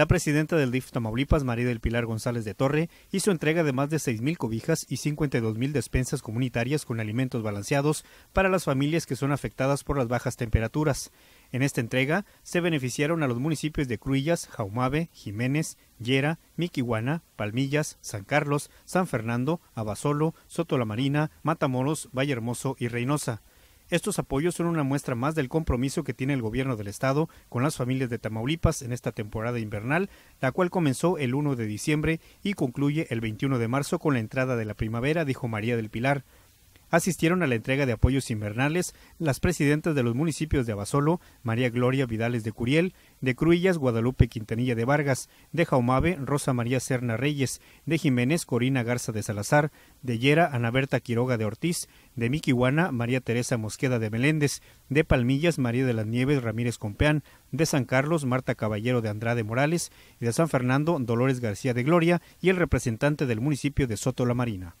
La presidenta del DIF Tamaulipas, María del Pilar González de Torre, hizo entrega de más de 6.000 cobijas y 52.000 despensas comunitarias con alimentos balanceados para las familias que son afectadas por las bajas temperaturas. En esta entrega se beneficiaron a los municipios de Cruillas, Jaumabe, Jiménez, Yera, Miquihuana, Palmillas, San Carlos, San Fernando, Abasolo, Soto Marina, Matamoros, Valle Hermoso y Reynosa. Estos apoyos son una muestra más del compromiso que tiene el gobierno del estado con las familias de Tamaulipas en esta temporada invernal, la cual comenzó el 1 de diciembre y concluye el 21 de marzo con la entrada de la primavera, dijo María del Pilar asistieron a la entrega de apoyos invernales las presidentas de los municipios de Abasolo, María Gloria Vidales de Curiel, de Cruillas, Guadalupe Quintanilla de Vargas, de Jaumave, Rosa María Serna Reyes, de Jiménez, Corina Garza de Salazar, de Yera, Ana Quiroga de Ortiz, de Miquihuana, María Teresa Mosqueda de Meléndez, de Palmillas, María de las Nieves Ramírez Compeán, de San Carlos, Marta Caballero de Andrade Morales, y de San Fernando, Dolores García de Gloria y el representante del municipio de Soto La Marina.